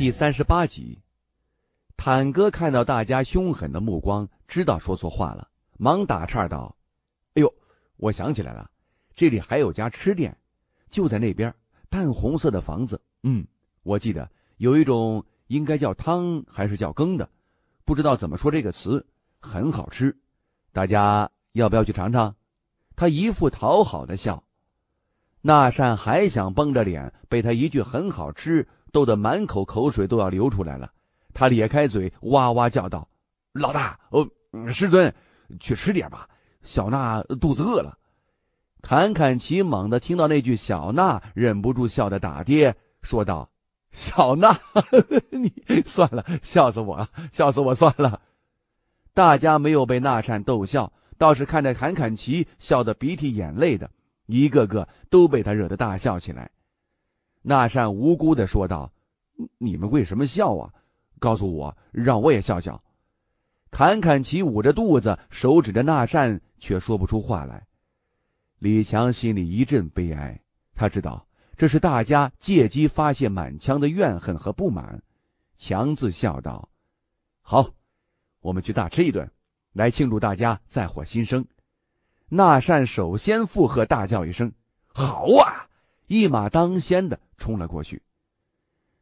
第三十八集，坦哥看到大家凶狠的目光，知道说错话了，忙打岔道：“哎呦，我想起来了，这里还有家吃店，就在那边，淡红色的房子。嗯，我记得有一种应该叫汤还是叫羹的，不知道怎么说这个词，很好吃，大家要不要去尝尝？”他一副讨好的笑，那善还想绷着脸，被他一句“很好吃”。逗得满口口水都要流出来了，他咧开嘴，哇哇叫道：“老大，哦，师尊，去吃点吧，小娜肚子饿了。”坎坎奇猛地听到那句“小娜”，忍不住笑得打跌，说道：“小娜，你算了，笑死我，笑死我算了。”大家没有被那扇逗笑，倒是看着坎坎奇笑得鼻涕眼泪的，一个个都被他惹得大笑起来。那善无辜的说道：“你们为什么笑啊？告诉我，让我也笑笑。”侃侃奇捂着肚子，手指着那善，却说不出话来。李强心里一阵悲哀，他知道这是大家借机发泄满腔的怨恨和不满。强自笑道：“好，我们去大吃一顿，来庆祝大家再获新生。”那善首先附和，大叫一声：“好啊！”一马当先的。冲了过去，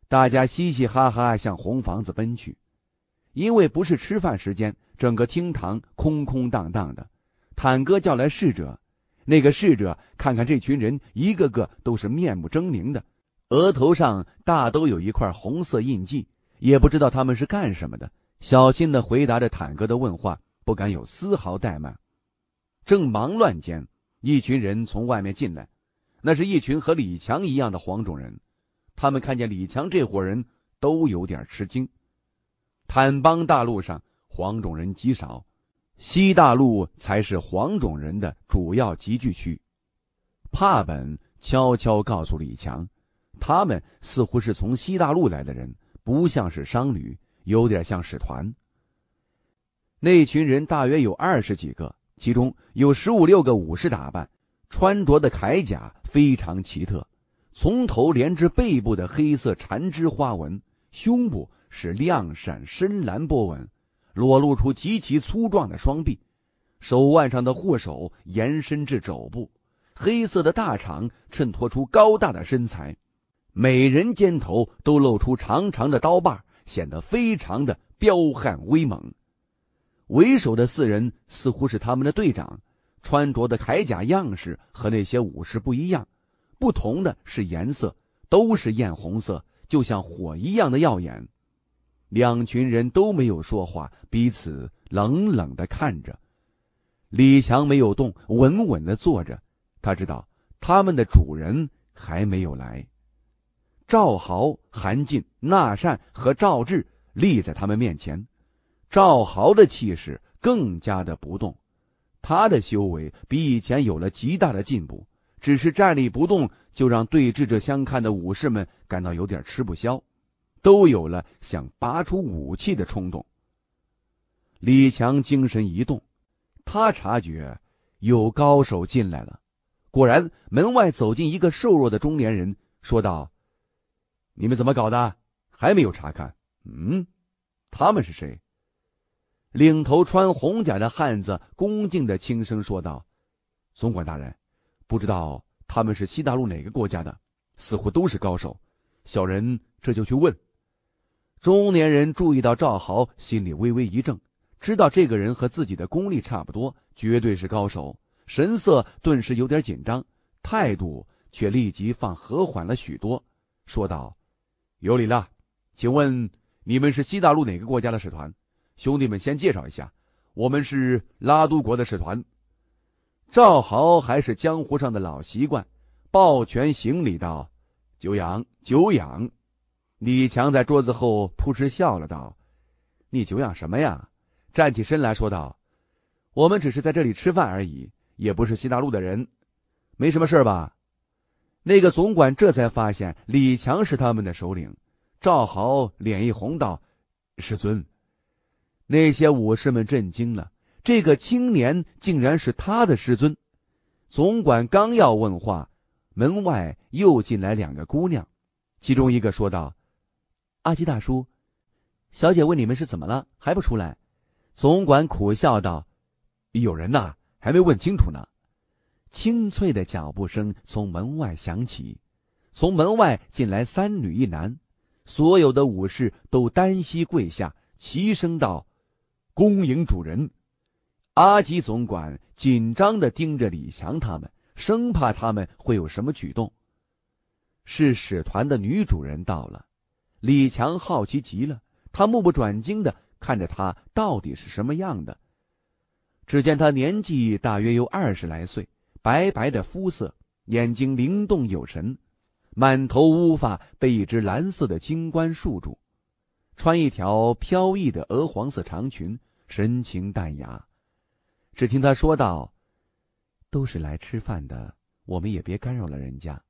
大家嘻嘻哈哈向红房子奔去，因为不是吃饭时间，整个厅堂空空荡荡的。坦哥叫来侍者，那个侍者看看这群人，一个个都是面目狰狞的，额头上大都有一块红色印记，也不知道他们是干什么的。小心的回答着坦哥的问话，不敢有丝毫怠慢。正忙乱间，一群人从外面进来。那是一群和李强一样的黄种人，他们看见李强这伙人都有点吃惊。坦邦大陆上黄种人极少，西大陆才是黄种人的主要集聚区。帕本悄悄告诉李强，他们似乎是从西大陆来的人，不像是商旅，有点像使团。那群人大约有二十几个，其中有十五六个武士打扮，穿着的铠甲。非常奇特，从头连至背部的黑色缠枝花纹，胸部是亮闪深蓝波纹，裸露出极其粗壮的双臂，手腕上的护手延伸至肘部，黑色的大长衬托出高大的身材，每人肩头都露出长长的刀把，显得非常的彪悍威猛。为首的四人似乎是他们的队长。穿着的铠甲样式和那些武士不一样，不同的是颜色，都是艳红色，就像火一样的耀眼。两群人都没有说话，彼此冷冷的看着。李强没有动，稳稳的坐着，他知道他们的主人还没有来。赵豪、韩进、纳善和赵志立在他们面前，赵豪的气势更加的不动。他的修为比以前有了极大的进步，只是站立不动，就让对峙着相看的武士们感到有点吃不消，都有了想拔出武器的冲动。李强精神一动，他察觉有高手进来了。果然，门外走进一个瘦弱的中年人，说道：“你们怎么搞的？还没有查看？嗯，他们是谁？”领头穿红甲的汉子恭敬的轻声说道：“总管大人，不知道他们是西大陆哪个国家的？似乎都是高手。小人这就去问。”中年人注意到赵豪，心里微微一怔，知道这个人和自己的功力差不多，绝对是高手，神色顿时有点紧张，态度却立即放和缓了许多，说道：“有礼了，请问你们是西大陆哪个国家的使团？”兄弟们，先介绍一下，我们是拉都国的使团。赵豪还是江湖上的老习惯，抱拳行礼道：“久仰，久仰。”李强在桌子后扑哧笑了，道：“你久仰什么呀？”站起身来说道：“我们只是在这里吃饭而已，也不是西大陆的人，没什么事吧？”那个总管这才发现李强是他们的首领，赵豪脸一红，道：“师尊。”那些武士们震惊了，这个青年竟然是他的师尊。总管刚要问话，门外又进来两个姑娘，其中一个说道：“阿吉大叔，小姐问你们是怎么了，还不出来？”总管苦笑道：“有人呐，还没问清楚呢。”清脆的脚步声从门外响起，从门外进来三女一男，所有的武士都单膝跪下，齐声道。恭迎主人，阿吉总管紧张的盯着李强他们，生怕他们会有什么举动。是使团的女主人到了，李强好奇极了，他目不转睛的看着她到底是什么样的。只见她年纪大约有二十来岁，白白的肤色，眼睛灵动有神，满头乌发被一只蓝色的金冠束住，穿一条飘逸的鹅黄色长裙。神情淡雅，只听他说道：“都是来吃饭的，我们也别干扰了人家。”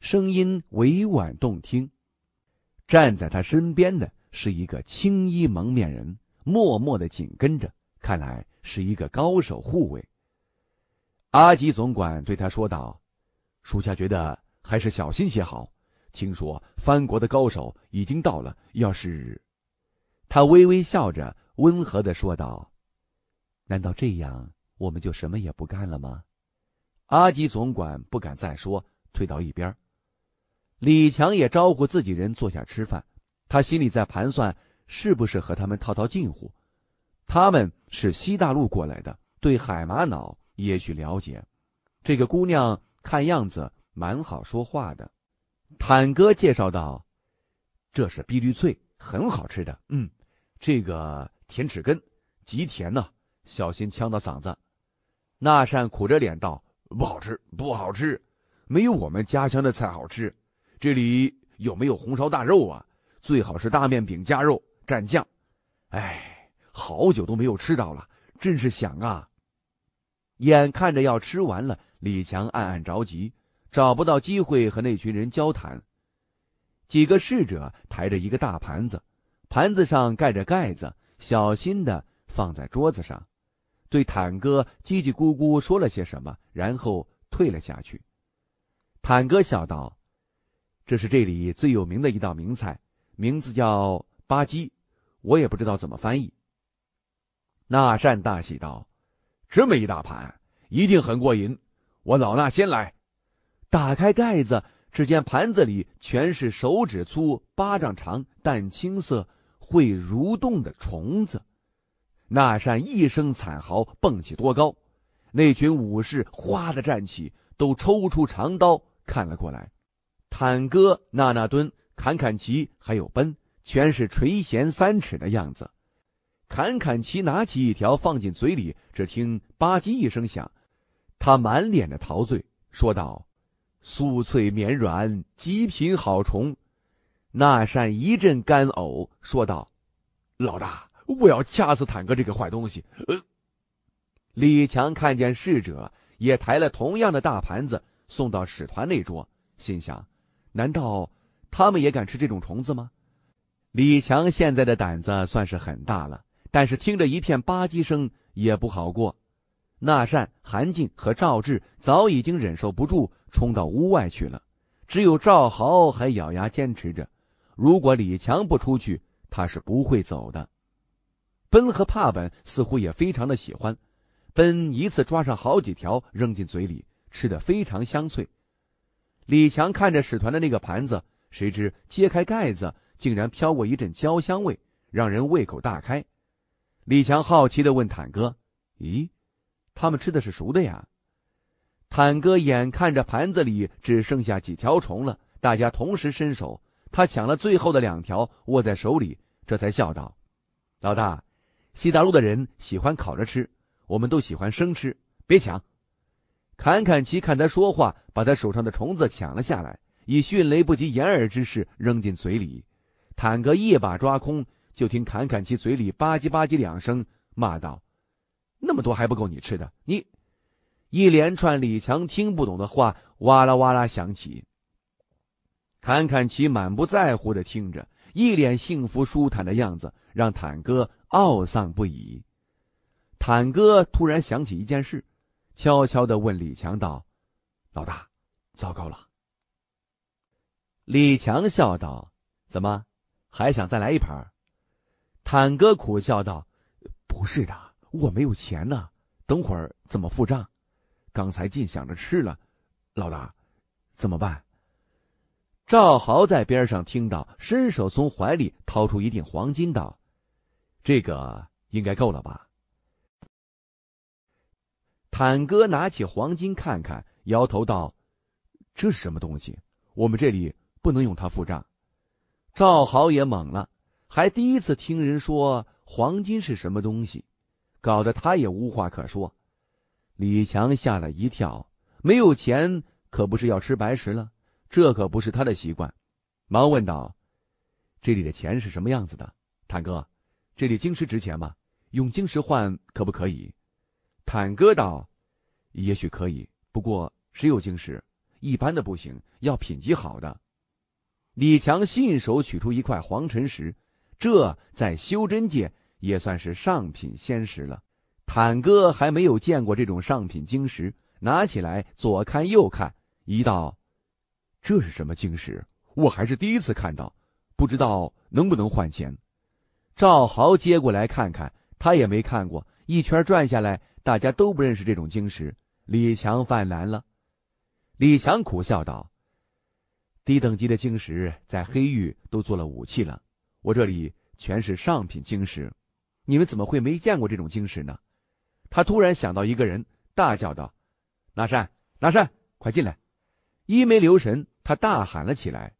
声音委婉动听。站在他身边的是一个青衣蒙面人，默默的紧跟着，看来是一个高手护卫。阿吉总管对他说道：“属下觉得还是小心些好。听说藩国的高手已经到了，要是……”他微微笑着。温和的说道：“难道这样我们就什么也不干了吗？”阿吉总管不敢再说，退到一边。李强也招呼自己人坐下吃饭。他心里在盘算，是不是和他们套套近乎？他们是西大陆过来的，对海玛瑙也许了解。这个姑娘看样子蛮好说话的。坦哥介绍道：“这是碧绿翠，很好吃的。嗯，这个。”甜齿根，极甜呢，小心呛到嗓子。那善苦着脸道：“不好吃，不好吃，没有我们家乡的菜好吃。这里有没有红烧大肉啊？最好是大面饼加肉蘸酱。哎，好久都没有吃到了，真是想啊！”眼看着要吃完了，李强暗暗着急，找不到机会和那群人交谈。几个侍者抬着一个大盘子，盘子上盖着盖子。小心的放在桌子上，对坦哥叽叽咕咕说了些什么，然后退了下去。坦哥笑道：“这是这里最有名的一道名菜，名字叫‘吧唧’，我也不知道怎么翻译。”纳善大喜道：“这么一大盘，一定很过瘾。我老衲先来。”打开盖子，只见盘子里全是手指粗、巴掌长、淡青色。会蠕动的虫子，那扇一声惨嚎，蹦起多高？那群武士哗的站起，都抽出长刀看了过来。坦哥、纳纳敦、坎坎奇还有奔，全是垂涎三尺的样子。坎坎奇拿起一条放进嘴里，只听吧唧一声响，他满脸的陶醉，说道：“酥脆绵软，极品好虫。”那善一阵干呕，说道：“老大，我要掐死坦克这个坏东西。”呃，李强看见侍者也抬了同样的大盘子送到使团那桌，心想：难道他们也敢吃这种虫子吗？李强现在的胆子算是很大了，但是听着一片吧唧声也不好过。那善、韩静和赵志早已经忍受不住，冲到屋外去了，只有赵豪还咬牙坚持着。如果李强不出去，他是不会走的。奔和帕本似乎也非常的喜欢，奔一次抓上好几条，扔进嘴里，吃的非常香脆。李强看着使团的那个盘子，谁知揭开盖子，竟然飘过一阵焦香味，让人胃口大开。李强好奇的问坦哥：“咦，他们吃的是熟的呀？”坦哥眼看着盘子里只剩下几条虫了，大家同时伸手。他抢了最后的两条，握在手里，这才笑道：“老大，西大陆的人喜欢烤着吃，我们都喜欢生吃。别抢！”坎坎奇看他说话，把他手上的虫子抢了下来，以迅雷不及掩耳之势扔进嘴里。坦哥一把抓空，就听坎坎奇嘴里吧唧吧唧两声，骂道：“那么多还不够你吃的！你……”一连串李强听不懂的话，哇啦哇啦响起。坎坎奇满不在乎的听着，一脸幸福舒坦的样子，让坦哥懊丧不已。坦哥突然想起一件事，悄悄的问李强道：“老大，糟糕了。”李强笑道：“怎么，还想再来一盘？”坦哥苦笑道：“不是的，我没有钱呢，等会儿怎么付账？刚才尽想着吃了，老大，怎么办？”赵豪在边上听到，伸手从怀里掏出一锭黄金，道：“这个应该够了吧？”坦哥拿起黄金看看，摇头道：“这是什么东西？我们这里不能用它付账。”赵豪也懵了，还第一次听人说黄金是什么东西，搞得他也无话可说。李强吓了一跳，没有钱可不是要吃白食了。这可不是他的习惯，忙问道：“这里的钱是什么样子的？坦哥，这里晶石值钱吗？用晶石换可不可以？”坦哥道：“也许可以，不过只有晶石，一般的不行，要品级好的。”李强信手取出一块黄尘石，这在修真界也算是上品仙石了。坦哥还没有见过这种上品晶石，拿起来左看右看，一道。这是什么晶石？我还是第一次看到，不知道能不能换钱。赵豪接过来看看，他也没看过。一圈转下来，大家都不认识这种晶石。李强犯难了。李强苦笑道：“低等级的晶石在黑域都做了武器了，我这里全是上品晶石，你们怎么会没见过这种晶石呢？”他突然想到一个人，大叫道：“纳扇纳扇，快进来！”一没留神。他大喊了起来，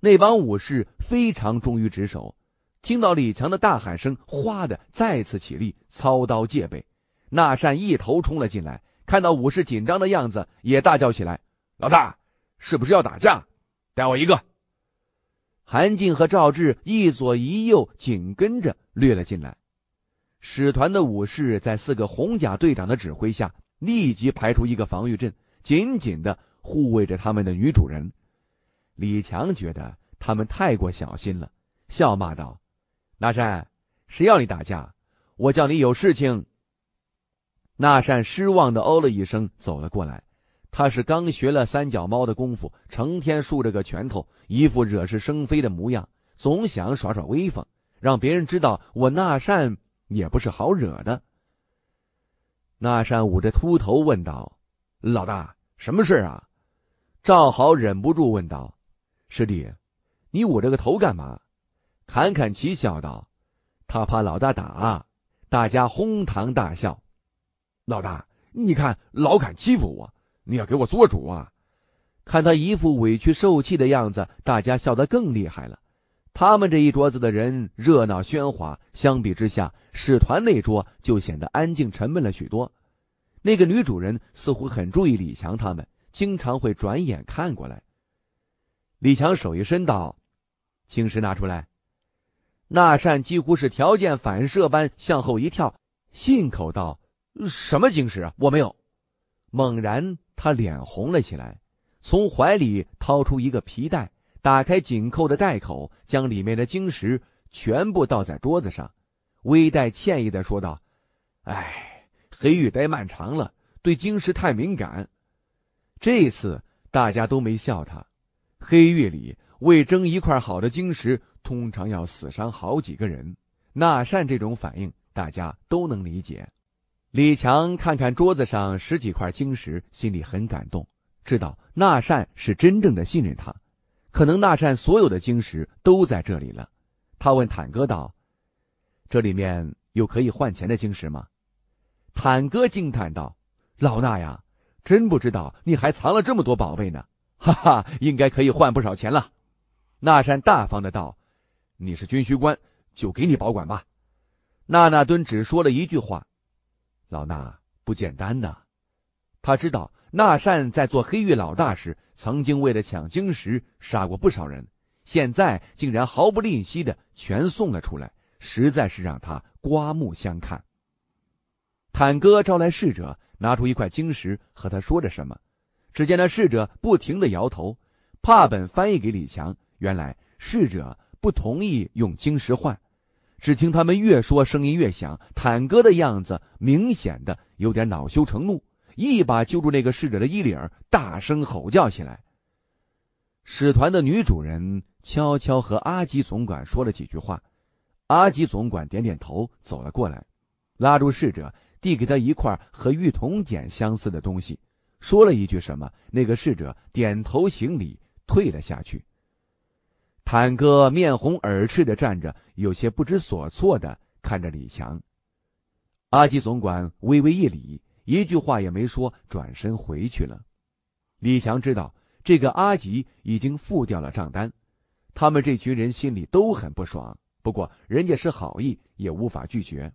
那帮武士非常忠于职守，听到李强的大喊声，哗的再次起立，操刀戒备。那善一头冲了进来，看到武士紧张的样子，也大叫起来：“老大，是不是要打架？带我一个！”韩进和赵志一左一右紧跟着掠了进来，使团的武士在四个红甲队长的指挥下，立即排出一个防御阵，紧紧的。护卫着他们的女主人，李强觉得他们太过小心了，笑骂道：“纳善，谁要你打架？我叫你有事情。”纳善失望的哦了一声，走了过来。他是刚学了三脚猫的功夫，成天竖着个拳头，一副惹是生非的模样，总想耍耍威风，让别人知道我纳善也不是好惹的。纳善捂着秃头问道：“老大，什么事啊？”赵豪忍不住问道：“师弟，你捂着个头干嘛？”侃侃奇笑道：“他怕老大打。”大家哄堂大笑。“老大，你看老敢欺负我，你要给我做主啊！”看他一副委屈受气的样子，大家笑得更厉害了。他们这一桌子的人热闹喧哗，相比之下，使团那桌就显得安静沉闷了许多。那个女主人似乎很注意李强他们。经常会转眼看过来，李强手一伸道：“青石拿出来。”那扇几乎是条件反射般向后一跳，信口道：“什么晶石？啊？我没有。”猛然，他脸红了起来，从怀里掏出一个皮带，打开紧扣的袋口，将里面的晶石全部倒在桌子上，微带歉意的说道：“哎，黑玉待漫长了，对晶石太敏感。”这次大家都没笑他。黑夜里为争一块好的晶石，通常要死伤好几个人。纳善这种反应，大家都能理解。李强看看桌子上十几块晶石，心里很感动，知道纳善是真正的信任他。可能纳善所有的晶石都在这里了。他问坦哥道：“这里面有可以换钱的晶石吗？”坦哥惊叹道：“老纳呀！”真不知道你还藏了这么多宝贝呢，哈哈，应该可以换不少钱了。纳善大方的道：“你是军需官，就给你保管吧。”娜娜敦只说了一句话：“老衲不简单呐。”他知道纳善在做黑狱老大时，曾经为了抢晶石杀过不少人，现在竟然毫不吝惜的全送了出来，实在是让他刮目相看。坦哥招来侍者。拿出一块晶石，和他说着什么。只见那侍者不停地摇头，帕本翻译给李强。原来侍者不同意用晶石换。只听他们越说声音越响，坦哥的样子明显的有点恼羞成怒，一把揪住那个侍者的衣领，大声吼叫起来。使团的女主人悄悄和阿吉总管说了几句话，阿吉总管点点头，走了过来，拉住侍者。递给他一块和玉铜简相似的东西，说了一句什么。那个侍者点头行礼，退了下去。坦哥面红耳赤的站着，有些不知所措的看着李强。阿吉总管微微一礼，一句话也没说，转身回去了。李强知道这个阿吉已经付掉了账单，他们这群人心里都很不爽。不过人家是好意，也无法拒绝。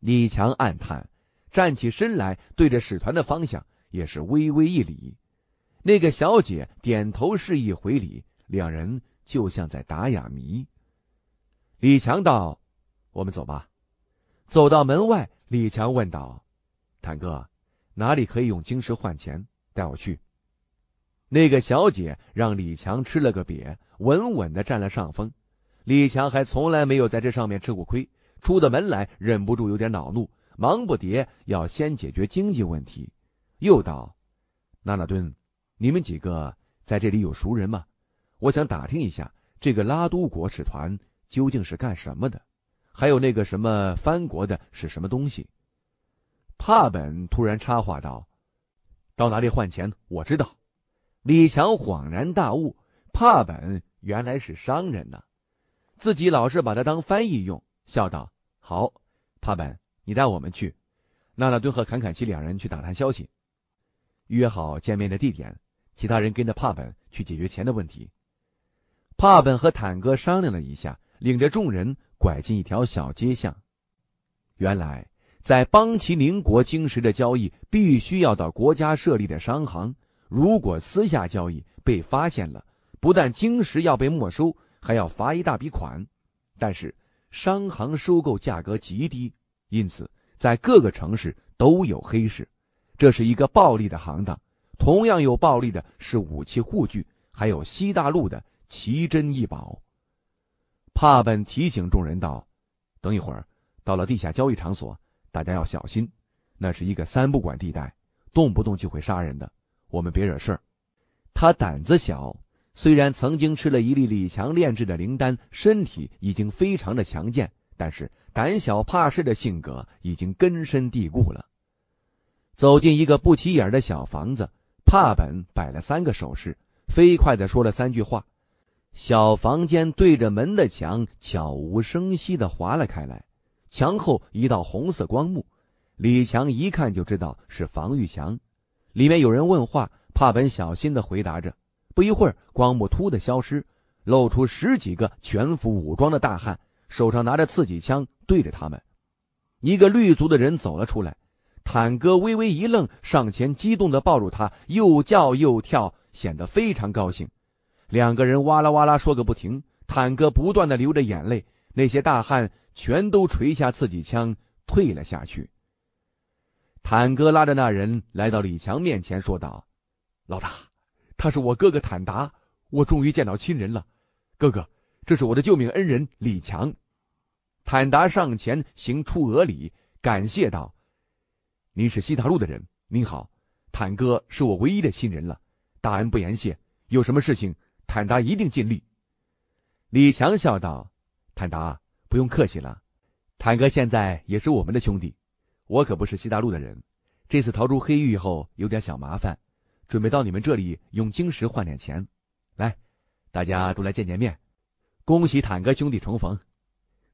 李强暗叹，站起身来，对着使团的方向也是微微一礼。那个小姐点头示意回礼，两人就像在打哑谜。李强道：“我们走吧。”走到门外，李强问道：“谭哥，哪里可以用晶石换钱？带我去。”那个小姐让李强吃了个瘪，稳稳的占了上风。李强还从来没有在这上面吃过亏。出的门来，忍不住有点恼怒，忙不迭要先解决经济问题，又道：“娜娜敦，你们几个在这里有熟人吗？我想打听一下，这个拉都国使团究竟是干什么的？还有那个什么藩国的是什么东西？”帕本突然插话道：“到哪里换钱？我知道。”李强恍然大悟：“帕本原来是商人呐，自己老是把他当翻译用。”笑道：“好，帕本，你带我们去；娜娜敦和坎坎奇两人去打探消息，约好见面的地点。其他人跟着帕本去解决钱的问题。”帕本和坦哥商量了一下，领着众人拐进一条小街巷。原来，在邦奇邻国晶石的交易必须要到国家设立的商行，如果私下交易被发现了，不但晶石要被没收，还要罚一大笔款。但是，商行收购价格极低，因此在各个城市都有黑市。这是一个暴利的行当。同样有暴利的是武器、护具，还有西大陆的奇珍异宝。帕本提醒众人道：“等一会儿，到了地下交易场所，大家要小心，那是一个三不管地带，动不动就会杀人的。我们别惹事儿。”他胆子小。虽然曾经吃了一粒李强炼制的灵丹，身体已经非常的强健，但是胆小怕事的性格已经根深蒂固了。走进一个不起眼的小房子，帕本摆了三个手势，飞快地说了三句话。小房间对着门的墙悄无声息地划了开来，墙后一道红色光幕。李强一看就知道是防御墙，里面有人问话，帕本小心地回答着。不一会儿，光幕突的消失，露出十几个全副武装的大汉，手上拿着刺激枪对着他们。一个绿族的人走了出来，坦哥微微一愣，上前激动的抱住他，又叫又跳，显得非常高兴。两个人哇啦哇啦说个不停，坦哥不断的流着眼泪。那些大汉全都垂下刺激枪，退了下去。坦哥拉着那人来到李强面前，说道：“老大。”他是我哥哥坦达，我终于见到亲人了。哥哥，这是我的救命恩人李强。坦达上前行出额礼，感谢道：“您是西大陆的人，您好，坦哥是我唯一的亲人了，大恩不言谢。有什么事情，坦达一定尽力。”李强笑道：“坦达不用客气了，坦哥现在也是我们的兄弟。我可不是西大陆的人，这次逃出黑狱后有点小麻烦。”准备到你们这里用晶石换点钱，来，大家都来见见面。恭喜坦哥兄弟重逢！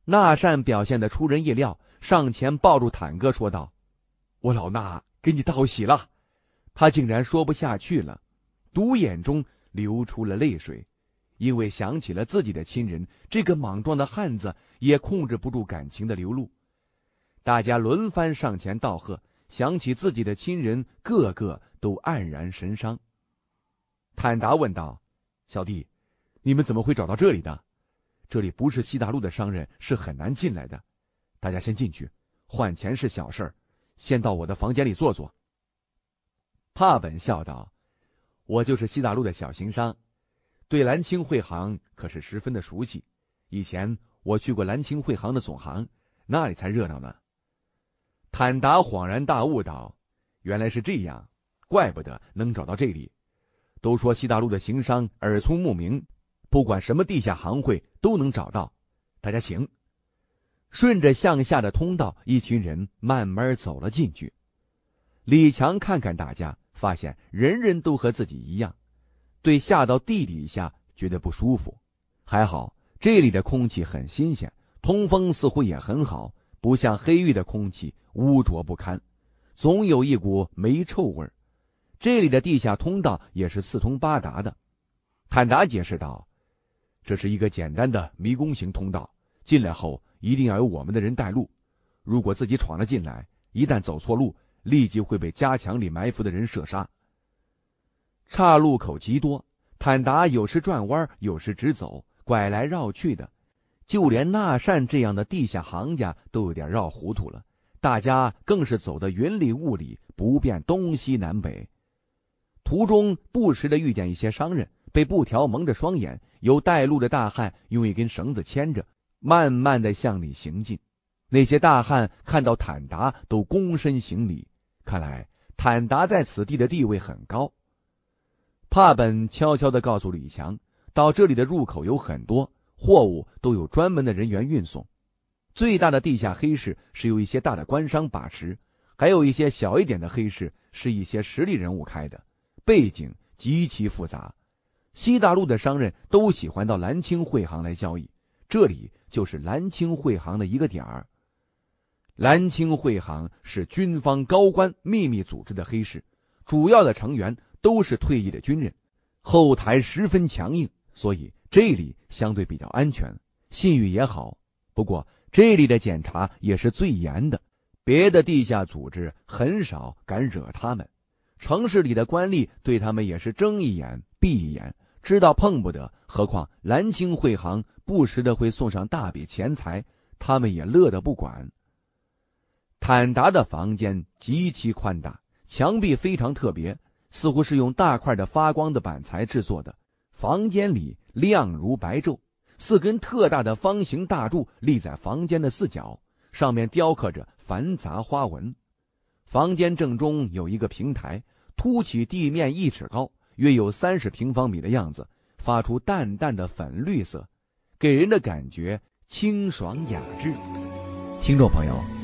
纳善表现的出人意料，上前抱住坦哥，说道：“我老纳给你道喜了。”他竟然说不下去了，独眼中流出了泪水，因为想起了自己的亲人。这个莽撞的汉子也控制不住感情的流露。大家轮番上前道贺，想起自己的亲人，个个。都黯然神伤。坦达问道：“小弟，你们怎么会找到这里的？这里不是西大陆的商人是很难进来的。大家先进去，换钱是小事儿，先到我的房间里坐坐。”帕本笑道：“我就是西大陆的小行商，对蓝青汇行可是十分的熟悉。以前我去过蓝青汇行的总行，那里才热闹呢。”坦达恍然大悟道：“原来是这样。”怪不得能找到这里，都说西大陆的行商耳聪目明，不管什么地下行会都能找到。大家请，顺着向下的通道，一群人慢慢走了进去。李强看看大家，发现人人都和自己一样，对下到地底下觉得不舒服。还好这里的空气很新鲜，通风似乎也很好，不像黑狱的空气污浊不堪，总有一股霉臭味儿。这里的地下通道也是四通八达的，坦达解释道：“这是一个简单的迷宫型通道，进来后一定要有我们的人带路。如果自己闯了进来，一旦走错路，立即会被加强里埋伏的人射杀。岔路口极多，坦达有时转弯，有时直走，拐来绕去的，就连纳善这样的地下行家都有点绕糊涂了，大家更是走得云里雾里，不辨东西南北。”途中不时的遇见一些商人，被布条蒙着双眼，由带路的大汉用一根绳子牵着，慢慢的向里行进。那些大汉看到坦达都躬身行礼，看来坦达在此地的地位很高。帕本悄悄的告诉李强，到这里的入口有很多，货物都有专门的人员运送。最大的地下黑市是由一些大的官商把持，还有一些小一点的黑市是一些实力人物开的。背景极其复杂，西大陆的商人都喜欢到蓝青汇行来交易，这里就是蓝青汇行的一个点儿。蓝青汇行是军方高官秘密组织的黑市，主要的成员都是退役的军人，后台十分强硬，所以这里相对比较安全，信誉也好。不过这里的检查也是最严的，别的地下组织很少敢惹他们。城市里的官吏对他们也是睁一眼闭一眼，知道碰不得。何况蓝青会行不时的会送上大笔钱财，他们也乐得不管。坦达的房间极其宽大，墙壁非常特别，似乎是用大块的发光的板材制作的，房间里亮如白昼。四根特大的方形大柱立在房间的四角，上面雕刻着繁杂花纹。房间正中有一个平台，凸起地面一尺高，约有三十平方米的样子，发出淡淡的粉绿色，给人的感觉清爽雅致。听众朋友。